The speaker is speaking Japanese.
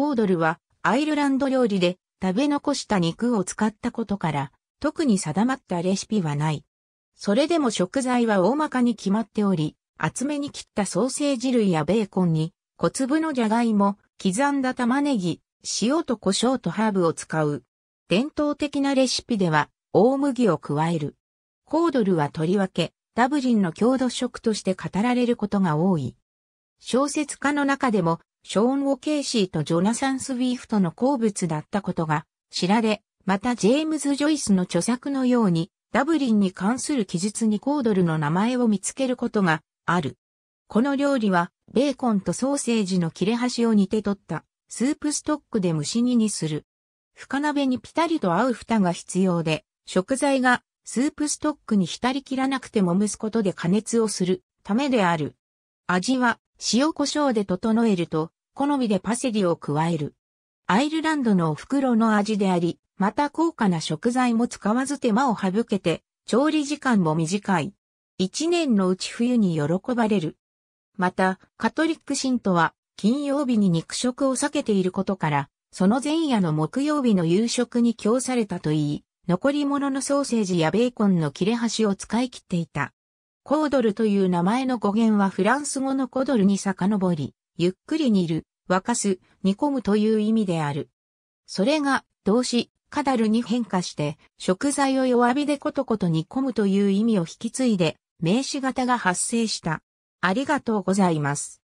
コードルはアイルランド料理で食べ残した肉を使ったことから特に定まったレシピはない。それでも食材は大まかに決まっており、厚めに切ったソーセージ類やベーコンに小粒のじゃがいも、刻んだ玉ねぎ、塩と胡椒とハーブを使う。伝統的なレシピでは大麦を加える。コードルはとりわけダブリンの郷土食として語られることが多い。小説家の中でもショーン・オケイシーとジョナサン・スウィーフトの好物だったことが知られ、またジェームズ・ジョイスの著作のように、ダブリンに関する記述にコードルの名前を見つけることがある。この料理は、ベーコンとソーセージの切れ端を煮て取った、スープストックで蒸し煮にする。深鍋にピタリと合う蓋が必要で、食材がスープストックに浸り切らなくても蒸すことで加熱をするためである。味は塩胡椒で整えると、好みでパセリを加える。アイルランドのお袋の味であり、また高価な食材も使わず手間を省けて、調理時間も短い。一年のうち冬に喜ばれる。また、カトリック信徒は、金曜日に肉食を避けていることから、その前夜の木曜日の夕食に供されたといい、残り物のソーセージやベーコンの切れ端を使い切っていた。コードルという名前の語源はフランス語のコドルに遡り、ゆっくり煮る、沸かす、煮込むという意味である。それが動詞、カダルに変化して、食材を弱火でコトコト煮込むという意味を引き継いで、名詞型が発生した。ありがとうございます。